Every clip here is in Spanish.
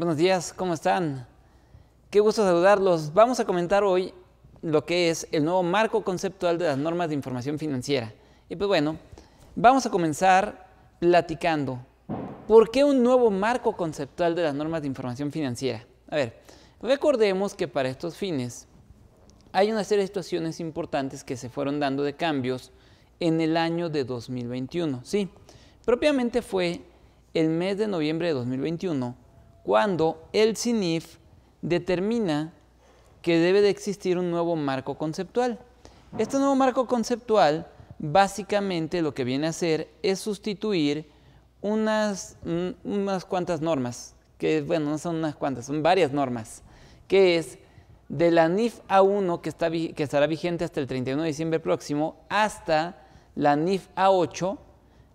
Buenos días, ¿cómo están? Qué gusto saludarlos. Vamos a comentar hoy lo que es el nuevo marco conceptual de las normas de información financiera. Y pues bueno, vamos a comenzar platicando. ¿Por qué un nuevo marco conceptual de las normas de información financiera? A ver, recordemos que para estos fines hay una serie de situaciones importantes que se fueron dando de cambios en el año de 2021. Sí, propiamente fue el mes de noviembre de 2021 cuando el CINIF determina que debe de existir un nuevo marco conceptual. Este nuevo marco conceptual básicamente lo que viene a hacer es sustituir unas, mm, unas cuantas normas, que bueno, no son unas cuantas, son varias normas, que es de la NIF A1 que, que estará vigente hasta el 31 de diciembre próximo hasta la NIF A8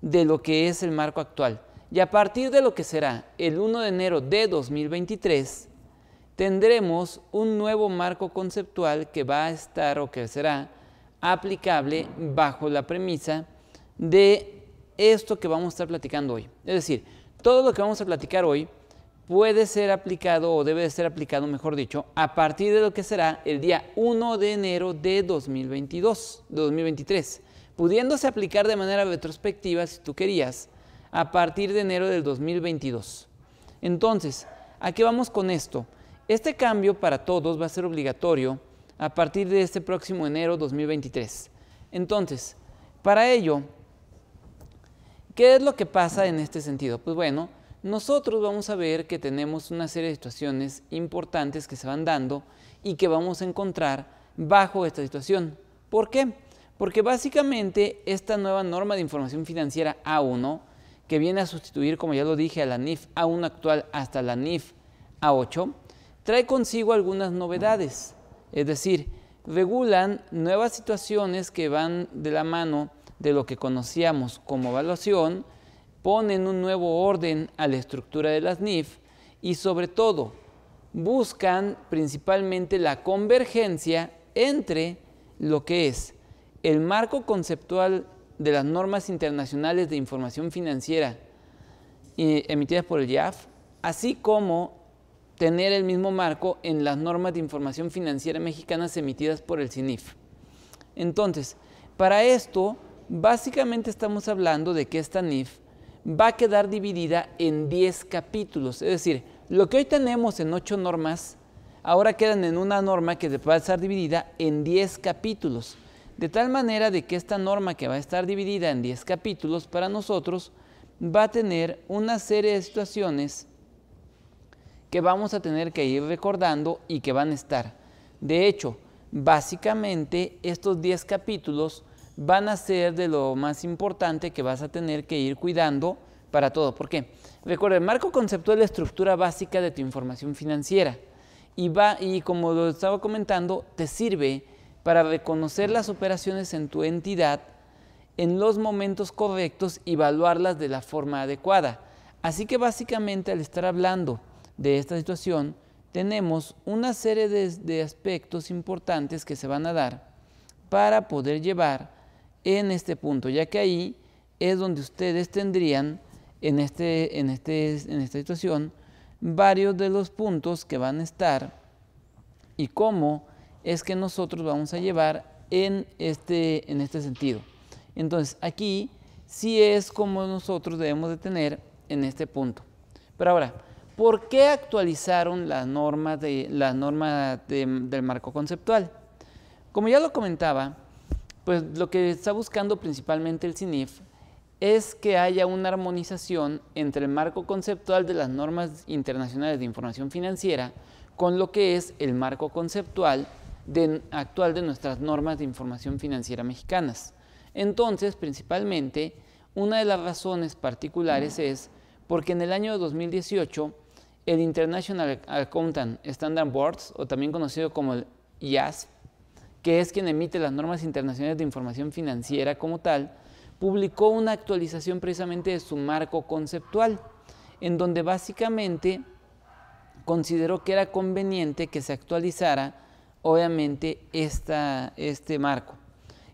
de lo que es el marco actual. Y a partir de lo que será el 1 de enero de 2023, tendremos un nuevo marco conceptual que va a estar o que será aplicable bajo la premisa de esto que vamos a estar platicando hoy. Es decir, todo lo que vamos a platicar hoy puede ser aplicado o debe ser aplicado, mejor dicho, a partir de lo que será el día 1 de enero de 2022, 2023, pudiéndose aplicar de manera retrospectiva si tú querías a partir de enero del 2022. Entonces, ¿a qué vamos con esto? Este cambio para todos va a ser obligatorio a partir de este próximo enero 2023. Entonces, para ello, ¿qué es lo que pasa en este sentido? Pues bueno, nosotros vamos a ver que tenemos una serie de situaciones importantes que se van dando y que vamos a encontrar bajo esta situación. ¿Por qué? Porque básicamente esta nueva norma de información financiera A1 que viene a sustituir, como ya lo dije, a la NIF A1 actual hasta la NIF A8, trae consigo algunas novedades, es decir, regulan nuevas situaciones que van de la mano de lo que conocíamos como evaluación, ponen un nuevo orden a la estructura de las NIF y sobre todo buscan principalmente la convergencia entre lo que es el marco conceptual de las normas internacionales de información financiera eh, emitidas por el IAF, así como tener el mismo marco en las normas de información financiera mexicanas emitidas por el CINIF. Entonces, para esto, básicamente estamos hablando de que esta NIF va a quedar dividida en 10 capítulos, es decir, lo que hoy tenemos en 8 normas, ahora quedan en una norma que va a estar dividida en 10 capítulos. De tal manera de que esta norma que va a estar dividida en 10 capítulos para nosotros va a tener una serie de situaciones que vamos a tener que ir recordando y que van a estar. De hecho, básicamente estos 10 capítulos van a ser de lo más importante que vas a tener que ir cuidando para todo. ¿Por qué? Recuerda, el marco conceptual es la estructura básica de tu información financiera y, va, y como lo estaba comentando, te sirve para reconocer las operaciones en tu entidad en los momentos correctos y evaluarlas de la forma adecuada. Así que básicamente al estar hablando de esta situación, tenemos una serie de, aspectos importantes que se van a dar para poder llevar en este punto, ya que ahí es donde ustedes tendrían en, este, este, en esta situación varios de los puntos que van a estar y cómo es que nosotros vamos a llevar en este, en este sentido. Entonces aquí sí es como nosotros debemos de tener en este punto. Pero ahora, ¿por qué actualizaron la norma de, del marco conceptual? Como ya lo comentaba, pues lo que está buscando principalmente el CINIF es que haya una armonización entre el marco conceptual de las normas internacionales de información financiera con lo que es el marco conceptual actual de nuestras normas de información financiera mexicanas. Entonces, principalmente, una de las razones particulares es porque en el año 2018 el International Accountant Standard Board, o también conocido como el IAS, que es quien emite las normas internacionales de información financiera como tal, publicó una actualización precisamente de su marco conceptual, en donde básicamente consideró que era conveniente que se actualizara obviamente este marco.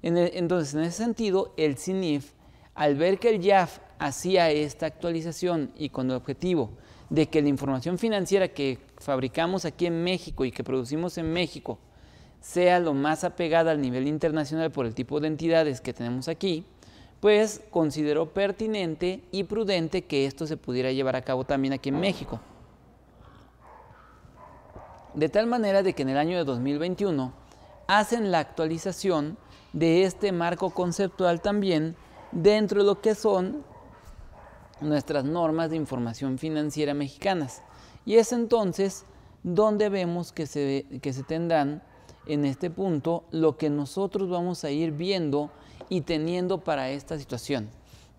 En entonces, en ese sentido, el CINIF, al ver que el YAF hacía esta actualización y con el objetivo de que la información financiera que fabricamos aquí en México y que producimos en México sea lo más apegada al nivel internacional por el tipo de entidades que tenemos aquí, pues consideró pertinente y prudente que esto se pudiera llevar a cabo también aquí en México de tal manera de que en el año de 2021 hacen la actualización de este marco conceptual también dentro de lo que son nuestras normas de información financiera mexicanas. Y es entonces donde vemos que se, que se tendrán en este punto lo que nosotros vamos a ir viendo y teniendo para esta situación.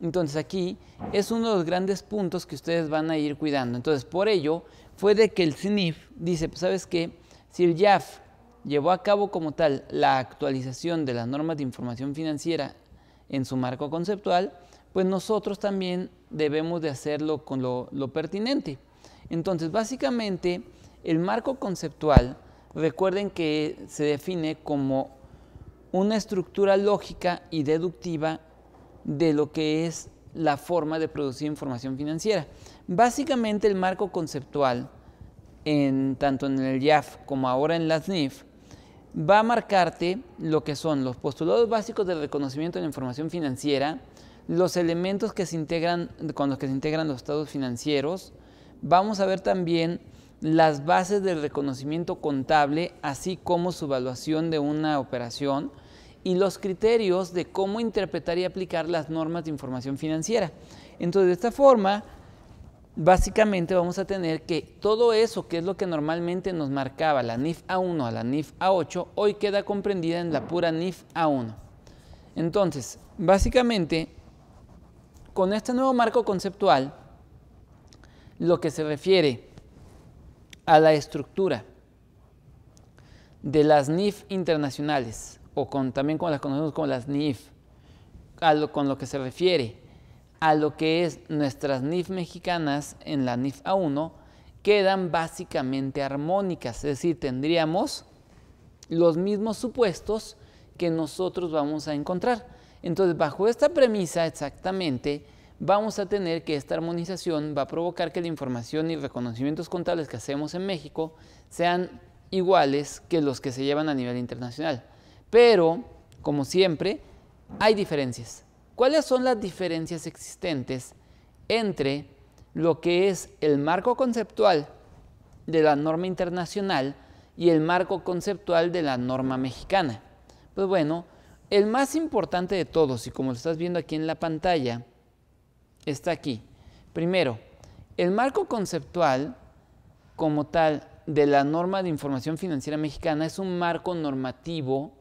Entonces aquí es uno de los grandes puntos que ustedes van a ir cuidando. Entonces por ello, fue de que el SNIF dice, pues sabes qué, si el YAF llevó a cabo como tal la actualización de las normas de información financiera en su marco conceptual, pues nosotros también debemos de hacerlo con lo pertinente. Entonces, básicamente, el marco conceptual, recuerden que se define como una estructura lógica y deductiva de lo que es la forma de producir información financiera. Básicamente el marco conceptual, tanto en el YAF como ahora en las NIF, va a marcarte lo que son los postulados básicos del reconocimiento de la información financiera, los elementos que se integran, con los que se integran los estados financieros. Vamos a ver también las bases del reconocimiento contable, así como su evaluación de una operación y los criterios de cómo interpretar y aplicar las normas de información financiera. Entonces, de esta forma, básicamente vamos a tener que todo eso que es lo que normalmente nos marcaba la NIF A1 a la NIF A8, hoy queda comprendida en la pura NIF A1. Entonces, básicamente, con este nuevo marco conceptual, lo que se refiere a la estructura de las NIF internacionales, o también con las conocemos como las NIF, con lo que se refiere a lo que es nuestras NIF mexicanas en la NIF A1 quedan básicamente armónicas, es decir, tendríamos los mismos supuestos que nosotros vamos a encontrar. Entonces, bajo esta premisa exactamente, vamos a tener que esta armonización va a provocar que la información y reconocimientos contables que hacemos en México sean iguales que los que se llevan a nivel internacional. Pero, como siempre, hay diferencias. ¿Cuáles son las diferencias existentes entre lo que es el marco conceptual de la norma internacional y el marco conceptual de la norma mexicana? Pues bueno, el más importante de todos, y como lo estás viendo aquí en la pantalla, está aquí. Primero, el marco conceptual como tal de la norma de información financiera mexicana es un marco normativo.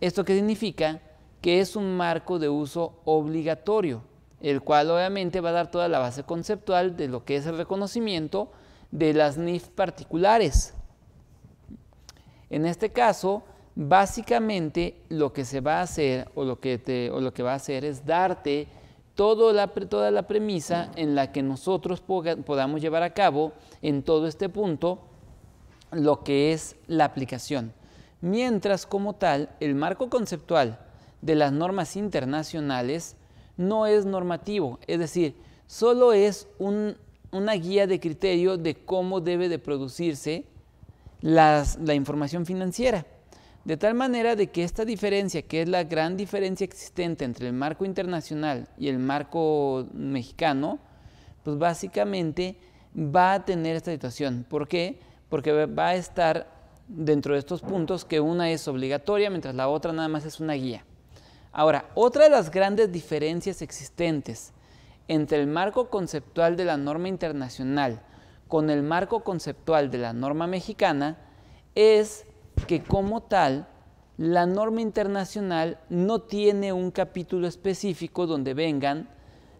¿Esto qué significa? que es un marco de uso obligatorio, el cual obviamente va a dar toda la base conceptual de lo que es el reconocimiento de las NIF particulares. En este caso, básicamente lo que se va a hacer o lo que, o lo que va a hacer es darte la, toda la premisa en la que nosotros podamos llevar a cabo en todo este punto lo que es la aplicación. Mientras como tal, el marco conceptual de las normas internacionales no es normativo, es decir, solo es una guía de criterio de cómo debe de producirse la información financiera. De tal manera de que esta diferencia, que es la gran diferencia existente entre el marco internacional y el marco mexicano, pues básicamente va a tener esta situación. ¿Por qué? Porque va a estar dentro de estos puntos que una es obligatoria mientras la otra nada más es una guía. Ahora, otra de las grandes diferencias existentes entre el marco conceptual de la norma internacional con el marco conceptual de la norma mexicana es que como tal, la norma internacional no tiene un capítulo específico donde vengan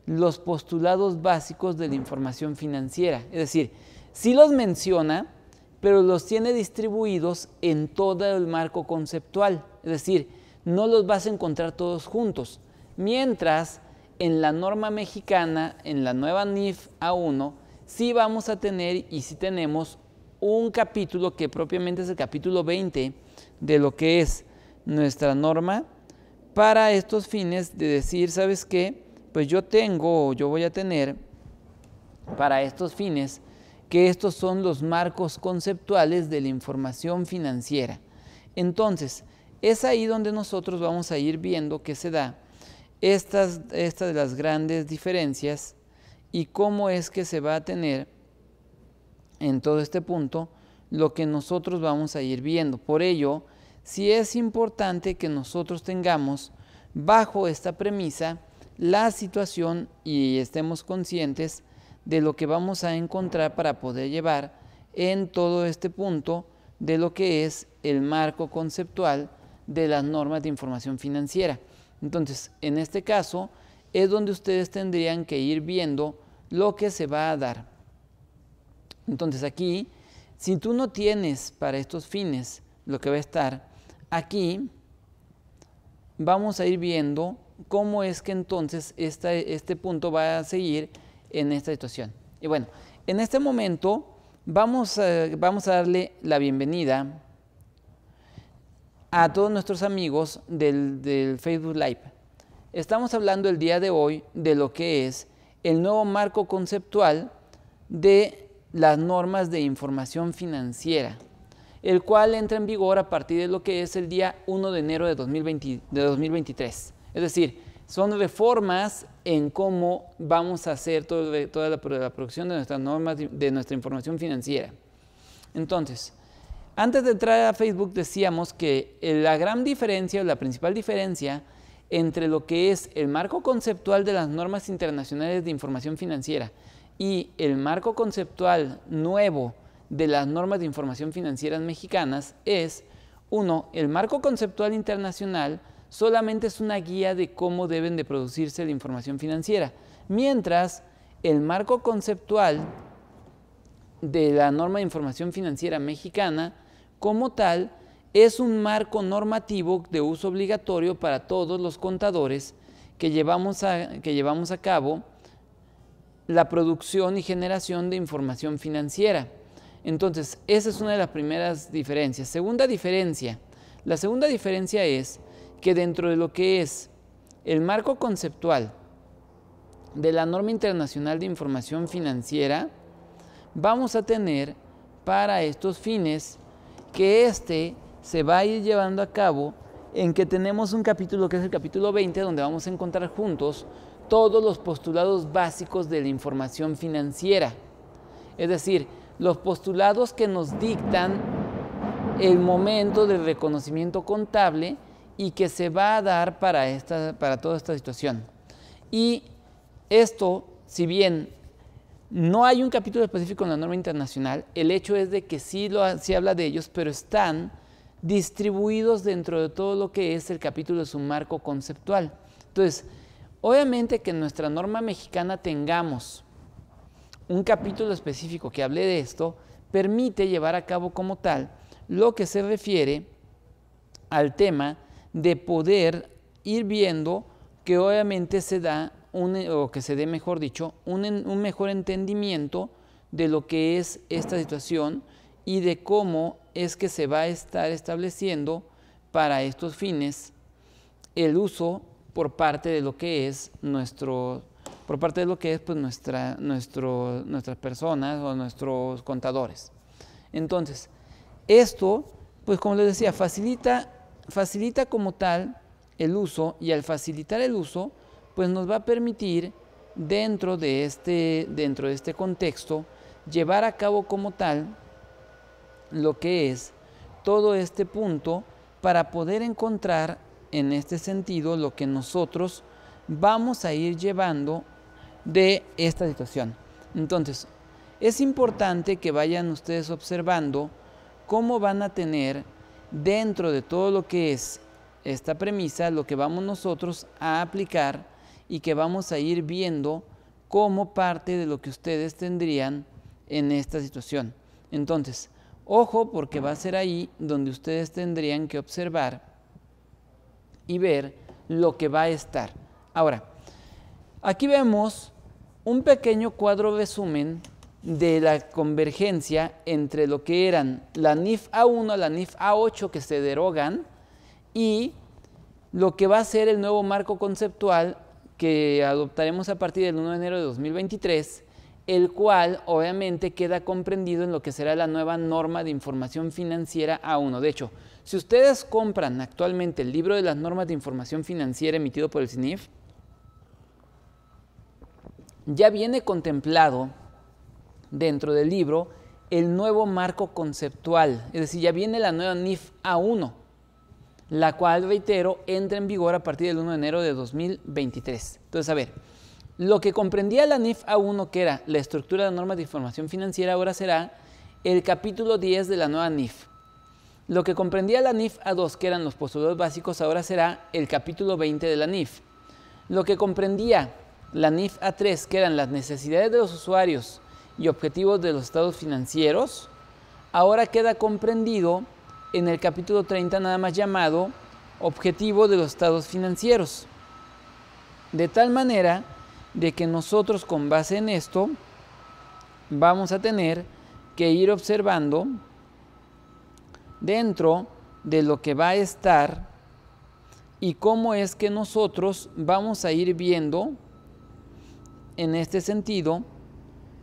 los postulados básicos de la información financiera. Es decir, sí los menciona, pero los tiene distribuidos en todo el marco conceptual. Es decir, no los vas a encontrar todos juntos. Mientras en la norma mexicana, en la nueva NIF A1, sí vamos a tener y sí tenemos un capítulo que propiamente es el capítulo 20 de lo que es nuestra norma para estos fines de decir, ¿sabes qué? Pues yo tengo o yo voy a tener para estos fines que estos son los marcos conceptuales de la información financiera. Entonces, es ahí donde nosotros vamos a ir viendo que se da estas, estas de las grandes diferencias y cómo es que se va a tener en todo este punto lo que nosotros vamos a ir viendo. Por ello, sí es importante que nosotros tengamos bajo esta premisa la situación y estemos conscientes de lo que vamos a encontrar para poder llevar en todo este punto de lo que es el marco conceptual de las normas de información financiera. Entonces, en este caso, es donde ustedes tendrían que ir viendo lo que se va a dar. Entonces aquí, si tú no tienes para estos fines lo que va a estar, aquí vamos a ir viendo cómo es que entonces este punto va a seguir en esta situación. Y bueno, en este momento vamos vamos a darle la bienvenida a todos nuestros amigos del, Facebook Live. Estamos hablando el día de hoy de lo que es el nuevo marco conceptual de las normas de información financiera, el cual entra en vigor a partir de lo que es el día 1 de enero de, 2023. Es decir, son reformas en cómo vamos a hacer toda la, producción de nuestras normas de nuestra información financiera. Entonces, antes de entrar a Facebook decíamos que eh, la gran diferencia o la principal diferencia entre lo que es el marco conceptual de las normas internacionales de información financiera y el marco conceptual nuevo de las normas de información financiera mexicanas es, uno, el marco conceptual internacional solamente es una guía de cómo deben de producirse la información financiera, mientras el marco conceptual de la norma de información financiera mexicana como tal, es un marco normativo de uso obligatorio para todos los contadores que llevamos a, que llevamos a cabo la producción y generación de información financiera. Entonces, esa es una de las primeras diferencias. Segunda diferencia. La segunda diferencia es que dentro de lo que es el marco conceptual de la norma internacional de información financiera, vamos a tener para estos fines que este se va a ir llevando a cabo en que tenemos un capítulo que es el capítulo 20, donde vamos a encontrar juntos todos los postulados básicos de la información financiera. Es decir, los postulados que nos dictan el momento del reconocimiento contable y que se va a dar para, esta, para toda esta situación. Y esto, si bien no hay un capítulo específico en la norma internacional. El hecho es de que sí, lo, sí habla de ellos, pero están distribuidos dentro de todo lo que es el capítulo de su marco conceptual. Entonces, obviamente que en nuestra norma mexicana tengamos un capítulo específico que hable de esto, permite llevar a cabo como tal lo que se refiere al tema de poder ir viendo que obviamente se da eh, o que se dé, mejor dicho, un, un mejor entendimiento de lo que es esta situación y de cómo es que se va a estar estableciendo para estos fines el uso por parte de lo que es nuestro por parte de lo que es pues, nuestra, nuestro, nuestras personas o nuestros contadores. Entonces, esto, pues como les decía, facilita, facilita como tal el uso y al facilitar el uso, pues nos va a permitir dentro de este, dentro de este contexto llevar a cabo como tal lo que es todo este punto para poder encontrar en este sentido lo que nosotros vamos a ir llevando de esta situación. Entonces, es importante que vayan ustedes observando cómo van a tener dentro de todo lo que es esta premisa, lo que vamos nosotros a aplicar y que vamos a ir viendo como parte de lo que ustedes tendrían en esta situación. Entonces, ojo porque va a ser ahí donde ustedes tendrían que observar y ver lo que va a estar. Ahora, aquí vemos un pequeño cuadro resumen de la convergencia entre lo que eran la NIF A1, la NIF A8 que se derogan y lo que va a ser el nuevo marco conceptual que adoptaremos a partir del 1 de enero de 2023, el cual obviamente queda comprendido en lo que será la nueva norma de información financiera A1. De hecho, si ustedes compran actualmente el libro de las normas de información financiera emitido por el CINIF, ya viene contemplado dentro del libro el nuevo marco conceptual, es decir, ya viene la nueva NIF A1 la cual, reitero, entra en vigor a partir del 1 de enero de 2023. Entonces, a ver, lo que comprendía la NIF A1, que era la estructura de normas de información financiera, ahora será el capítulo 10 de la nueva NIF. Lo que comprendía la NIF A2, que eran los postulados básicos, ahora será el capítulo 20 de la NIF. Lo que comprendía la NIF A3, que eran las necesidades de los usuarios y objetivos de los estados financieros, ahora queda comprendido en el capítulo 30 nada más llamado objetivo de los estados financieros. De tal manera de que nosotros con base en esto vamos a tener que ir observando dentro de lo que va a estar y cómo es que nosotros vamos a ir viendo en este sentido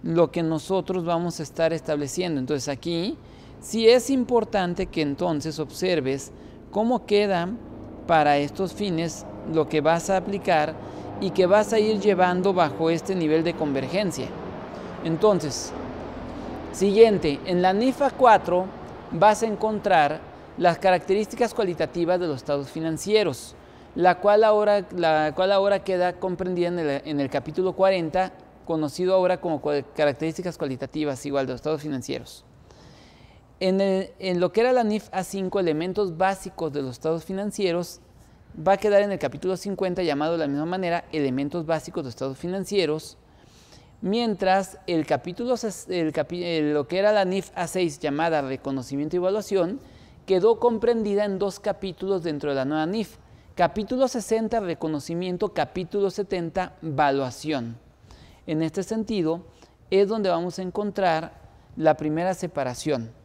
lo que nosotros vamos a estar estableciendo. Entonces aquí si es importante que entonces observes cómo queda para estos fines lo que vas a aplicar y que vas a ir llevando bajo este nivel de convergencia. Entonces, siguiente, en la NIFA 4 vas a encontrar las características cualitativas de los estados financieros, la cual ahora, la cual ahora queda comprendida en el capítulo 40, conocido ahora como características cualitativas igual de los estados financieros. En, lo que era la NIF A5, elementos básicos de los estados financieros, va a quedar en el capítulo 50 llamado de la misma manera, elementos básicos de los estados financieros, mientras el capítulo, lo que era la NIF A6 llamada reconocimiento y evaluación, quedó comprendida en dos capítulos dentro de la nueva NIF. Capítulo 60, reconocimiento, capítulo 70, evaluación. En este sentido, es donde vamos a encontrar la primera separación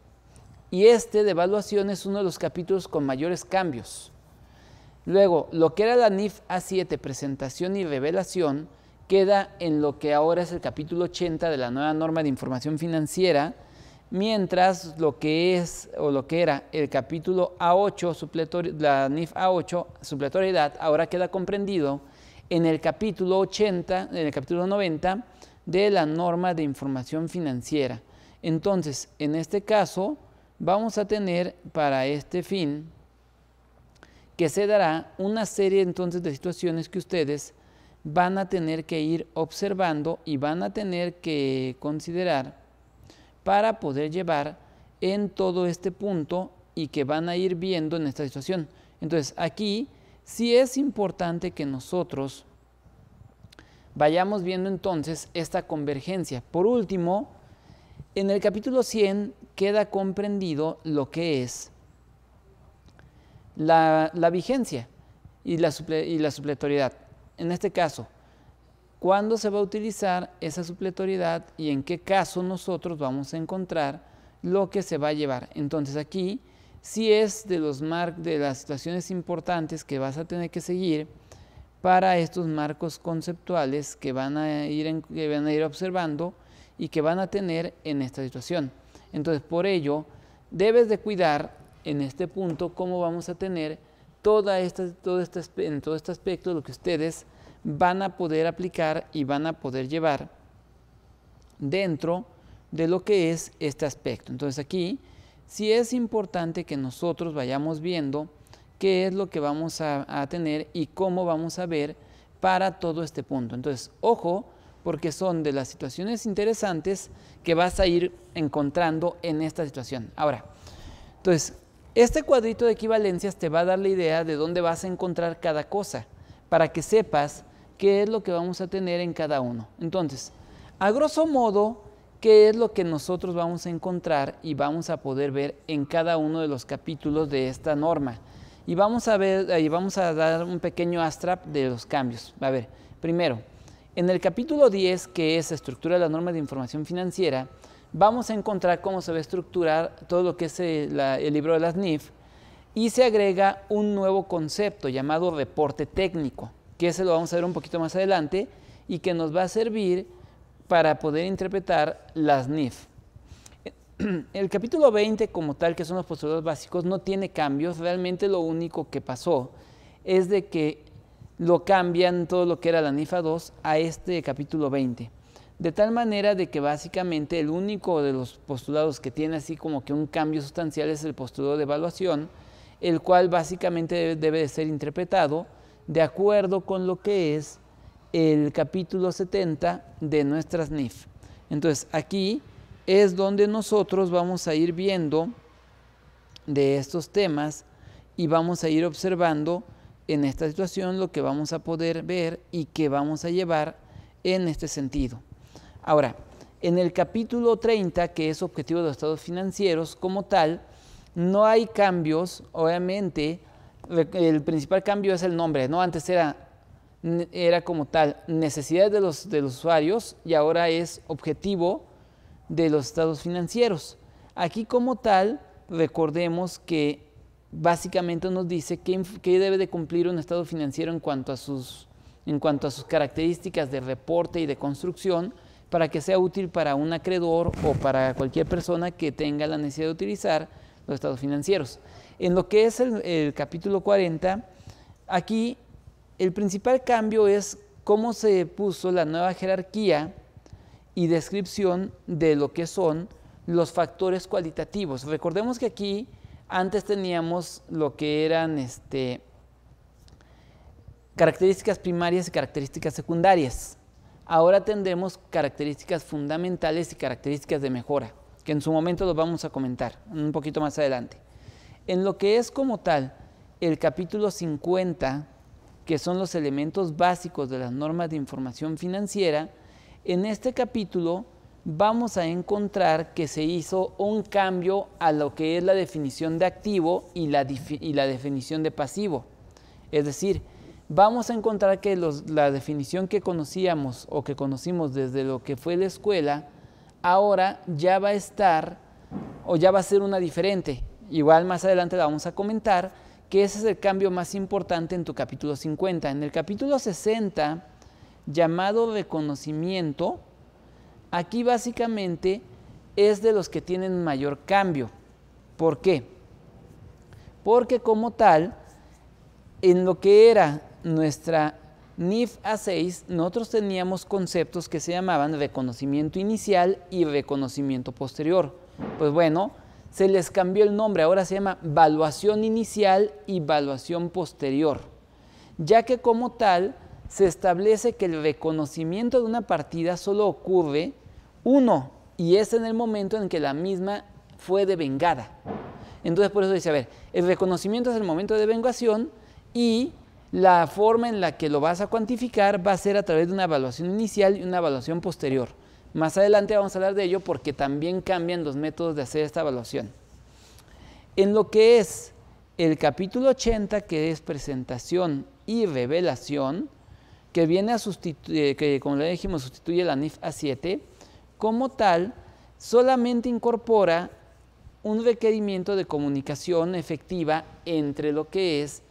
y este de evaluación es uno de los capítulos con mayores cambios. Luego, lo que era la NIF A7, presentación y revelación, queda en lo que ahora es el capítulo 80 de la nueva norma de información financiera, mientras lo que es o lo que era el capítulo A8, la NIF A8, supletoriedad, ahora queda comprendido en el capítulo 80, en el capítulo 90 de la norma de información financiera. Entonces, en este caso, vamos a tener para este fin que se dará una serie entonces de situaciones que ustedes van a tener que ir observando y van a tener que considerar para poder llevar en todo este punto y que van a ir viendo en esta situación. Entonces aquí sí es importante que nosotros vayamos viendo entonces esta convergencia. Por último, en el capítulo 100 queda comprendido lo que es la, vigencia y la, supletoriedad. En este caso, ¿cuándo se va a utilizar esa supletoriedad y en qué caso nosotros vamos a encontrar lo que se va a llevar? Entonces aquí si es de, los de las situaciones importantes que vas a tener que seguir para estos marcos conceptuales que van a ir, que van a ir observando y que van a tener en esta situación. Entonces, por ello, debes de cuidar en este punto cómo vamos a tener toda esta, todo este, en todo este aspecto lo que ustedes van a poder aplicar y van a poder llevar dentro de lo que es este aspecto. Entonces aquí sí es importante que nosotros vayamos viendo qué es lo que vamos a tener y cómo vamos a ver para todo este punto. Entonces, ojo, porque son de las situaciones interesantes que vas a ir encontrando en esta situación. Ahora, entonces, este cuadrito de equivalencias te va a dar la idea de dónde vas a encontrar cada cosa, para que sepas qué es lo que vamos a tener en cada uno. Entonces, a grosso modo, qué es lo que nosotros vamos a encontrar y vamos a poder ver en cada uno de los capítulos de esta norma. Y vamos a ver, ahí vamos a dar un pequeño astrap de los cambios. A ver, primero, en el capítulo 10, que es estructura de las normas de información financiera, vamos a encontrar cómo se va a estructurar todo lo que es eh, el, libro de las NIF y se agrega un nuevo concepto llamado reporte técnico, que ese lo vamos a ver un poquito más adelante y que nos va a servir para poder interpretar las NIF. El capítulo 20 como tal, que son los postulados básicos, no tiene cambios, realmente lo único que pasó es de que lo cambian todo lo que era la NIFA 2 a este capítulo 20. De tal manera de que básicamente el único de los postulados que tiene así como que un cambio sustancial es el postulado de evaluación, el cual básicamente debe, de ser interpretado de acuerdo con lo que es el capítulo 70 de nuestras NIF. Entonces aquí es donde nosotros vamos a ir viendo de estos temas y vamos a ir observando en esta situación lo que vamos a poder ver y que vamos a llevar en este sentido. Ahora, en el capítulo 30, que es objetivo de los estados financieros como tal, no hay cambios, obviamente, el principal cambio es el nombre, ¿no? Antes era, era como tal, necesidad de los, de los usuarios y ahora es objetivo de los estados financieros. Aquí como tal, recordemos que básicamente nos dice qué, debe de cumplir un estado financiero en cuanto, a sus, en cuanto a sus características de reporte y de construcción para que sea útil para un acreedor o para cualquier persona que tenga la necesidad de utilizar los estados financieros. En lo que es el capítulo 40, aquí el principal cambio es cómo se puso la nueva jerarquía y descripción de lo que son los factores cualitativos. Recordemos que aquí antes teníamos lo que eran este, características primarias y características secundarias. Ahora tendremos características fundamentales y características de mejora, que en su momento los vamos a comentar un poquito más adelante. En lo que es como tal el capítulo 50, que son los elementos básicos de las normas de información financiera, en este capítulo vamos a encontrar que se hizo un cambio a lo que es la definición de activo y la, definición de pasivo. Es decir, vamos a encontrar que la definición que conocíamos o que conocimos desde lo que fue la escuela, ahora ya va a estar o ya va a ser una diferente. Igual más adelante vamos a comentar, que ese es el cambio más importante en tu capítulo 50. En el capítulo 60, llamado reconocimiento, Aquí básicamente es de los que tienen mayor cambio. ¿Por qué? Porque como tal, en lo que era nuestra NIF A6, nosotros teníamos conceptos que se llamaban reconocimiento inicial y reconocimiento posterior. Pues bueno, se les cambió el nombre, ahora se llama valuación inicial y valuación posterior, ya que como tal se establece que el reconocimiento de una partida solo ocurre uno, y es en el momento en que la misma fue devengada. Entonces por eso dice, a ver, el reconocimiento es el momento de vengación y la forma en la que lo vas a cuantificar va a ser a través de una evaluación inicial y una evaluación posterior. Más adelante vamos a hablar de ello porque también cambian los métodos de hacer esta evaluación. En lo que es el capítulo 80, que es presentación y revelación, que viene a sustituir, eh, que como le dijimos, sustituye la NIF A7, como tal solamente incorpora un requerimiento de comunicación efectiva entre lo que es,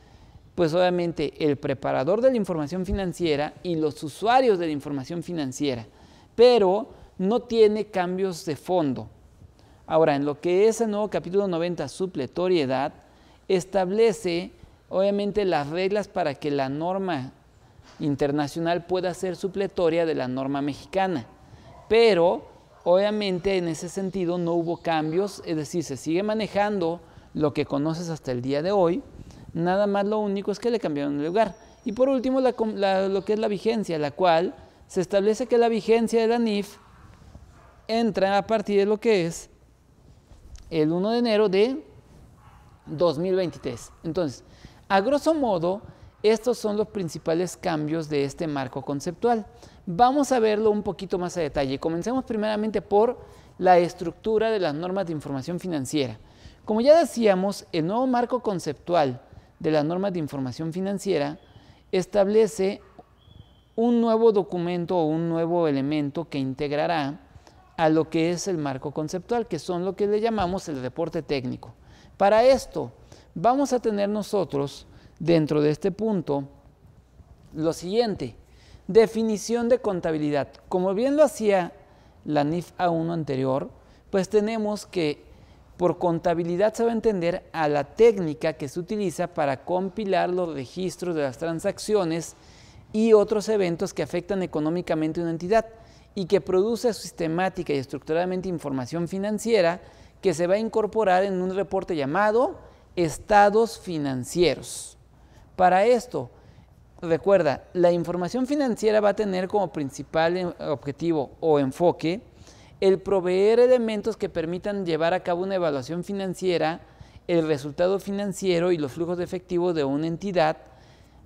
pues obviamente, el preparador de la información financiera y los usuarios de la información financiera, pero no tiene cambios de fondo. Ahora, en lo que es el nuevo capítulo 90, supletoriedad, establece obviamente las reglas para que la norma internacional pueda ser supletoria de la norma mexicana pero obviamente en ese sentido no hubo cambios, es decir, se sigue manejando lo que conoces hasta el día de hoy, nada más lo único es que le cambiaron el lugar. Y por último, lo que es la vigencia, la cual se establece que la vigencia de la NIF entra a partir de lo que es el 1 de enero de 2023. Entonces, a grosso modo, estos son los principales cambios de este marco conceptual. Vamos a verlo un poquito más a detalle. Comencemos primeramente por la estructura de las normas de información financiera. Como ya decíamos, el nuevo marco conceptual de las normas de información financiera establece un nuevo documento o un nuevo elemento que integrará a lo que es el marco conceptual, que son lo que le llamamos el reporte técnico. Para esto, vamos a tener nosotros dentro de este punto lo siguiente, definición de contabilidad. Como bien lo hacía la NIF A1 anterior, pues tenemos que por contabilidad se va a entender a la técnica que se utiliza para compilar los registros de las transacciones y otros eventos que afectan económicamente a una entidad y que produce sistemática y estructuradamente información financiera que se va a incorporar en un reporte llamado estados financieros para esto, recuerda, la información financiera va a tener como principal eh, objetivo o enfoque el proveer elementos que permitan llevar a cabo una evaluación financiera, el resultado financiero y los flujos de efectivo de una entidad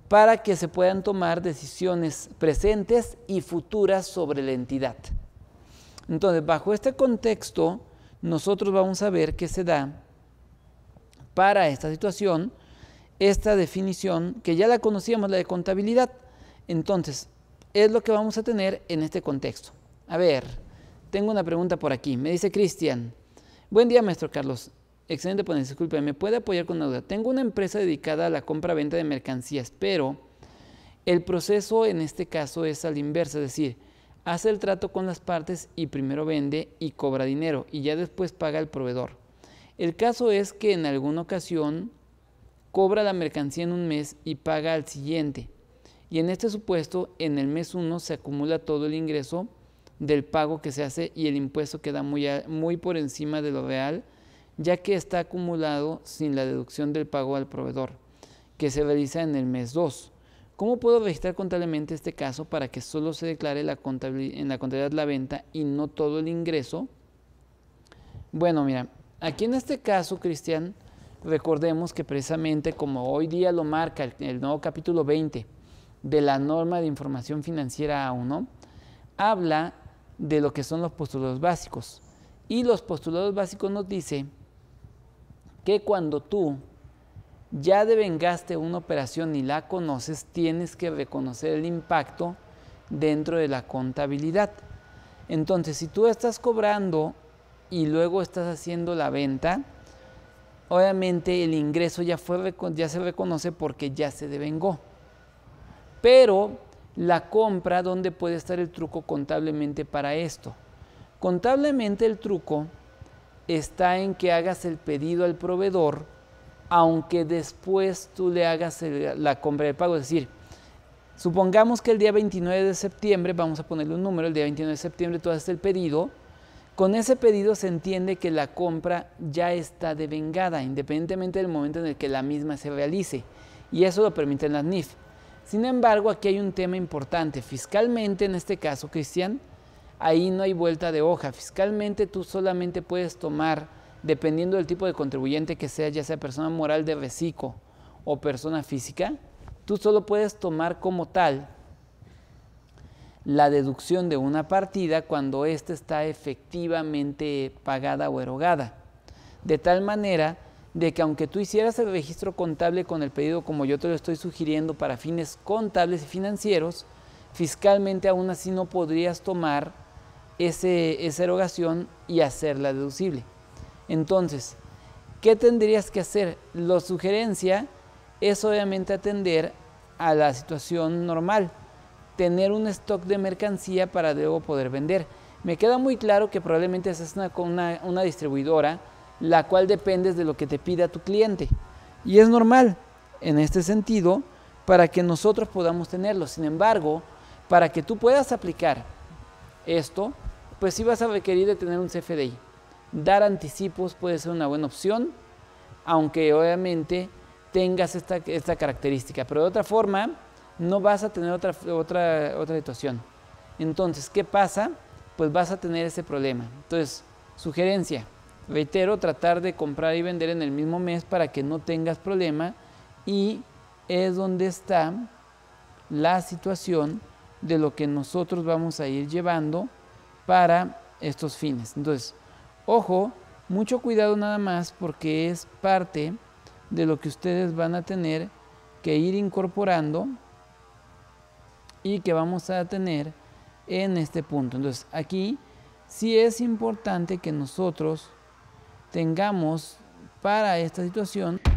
para que se puedan tomar decisiones presentes y futuras sobre la entidad. Entonces, bajo este contexto, nosotros vamos a ver qué se da para esta situación esta definición que ya la conocíamos, la de contabilidad. Entonces, es lo que vamos a tener en este contexto. A ver, tengo una pregunta por aquí. Me dice Cristian. Buen día, maestro Carlos. Excelente ponencia. Disculpe, ¿me puede apoyar con una duda? Tengo una empresa dedicada a la compra-venta de mercancías, pero el proceso en este caso es al inverso, es decir, hace el trato con las partes y primero vende y cobra dinero y ya después paga el proveedor. El caso es que en alguna ocasión cobra la mercancía en un mes y paga al siguiente. Y en este supuesto, en el mes 1 se acumula todo el ingreso del pago que se hace y el impuesto queda muy, muy por encima de lo real, ya que está acumulado sin la deducción del pago al proveedor, que se realiza en el mes 2. ¿Cómo puedo registrar contablemente este caso para que solo se declare la en la contabilidad la venta y no todo el ingreso? Bueno, mira, aquí en este caso, Cristian, Recordemos que precisamente como hoy día lo marca el, nuevo capítulo 20 de la norma de información financiera A1, habla de lo que son los postulados básicos. Y los postulados básicos nos dice que cuando tú ya devengaste una operación y la conoces, tienes que reconocer el impacto dentro de la contabilidad. Entonces, si tú estás cobrando y luego estás haciendo la venta, obviamente el ingreso ya, fue, ya se reconoce porque ya se devengó. Pero la compra, ¿dónde puede estar el truco contablemente para esto? Contablemente el truco está en que hagas el pedido al proveedor, aunque después tú le hagas la compra de pago. Es decir, supongamos que el día 29 de septiembre, vamos a ponerle un número, el día 29 de septiembre tú haces el pedido, con ese pedido se entiende que la compra ya está devengada, independientemente del momento en el que la misma se realice, y eso lo permiten las NIF. Sin embargo, aquí hay un tema importante. Fiscalmente, en este caso, Cristian, ahí no hay vuelta de hoja. Fiscalmente tú solamente puedes tomar, dependiendo del tipo de contribuyente que sea, ya sea persona moral de reciclo o persona física, tú solo puedes tomar como tal la deducción de una partida cuando ésta está efectivamente pagada o erogada. De tal manera de que aunque tú hicieras el registro contable con el pedido como yo te lo estoy sugiriendo para fines contables y financieros, fiscalmente aún así no podrías tomar esa erogación y hacerla deducible. Entonces, ¿qué tendrías que hacer? La sugerencia es obviamente atender a la situación normal tener un stock de mercancía para luego poder vender. Me queda muy claro que probablemente seas una, distribuidora la cual dependes de lo que te pida tu cliente. Y es normal en este sentido para que nosotros podamos tenerlo. Sin embargo, para que tú puedas aplicar esto, pues sí vas a requerir de tener un CFDI. Dar anticipos puede ser una buena opción, aunque obviamente tengas esta, esta característica. Pero de otra forma, no vas a tener otra, otra, otra situación. Entonces, ¿qué pasa? Pues vas a tener ese problema. Entonces, sugerencia, reitero, tratar de comprar y vender en el mismo mes para que no tengas problema y es donde está la situación de lo que nosotros vamos a ir llevando para estos fines. Entonces, ojo, mucho cuidado nada más porque es parte de lo que ustedes van a tener que ir incorporando y que vamos a tener en este punto. Entonces aquí sí es importante que nosotros tengamos para esta situación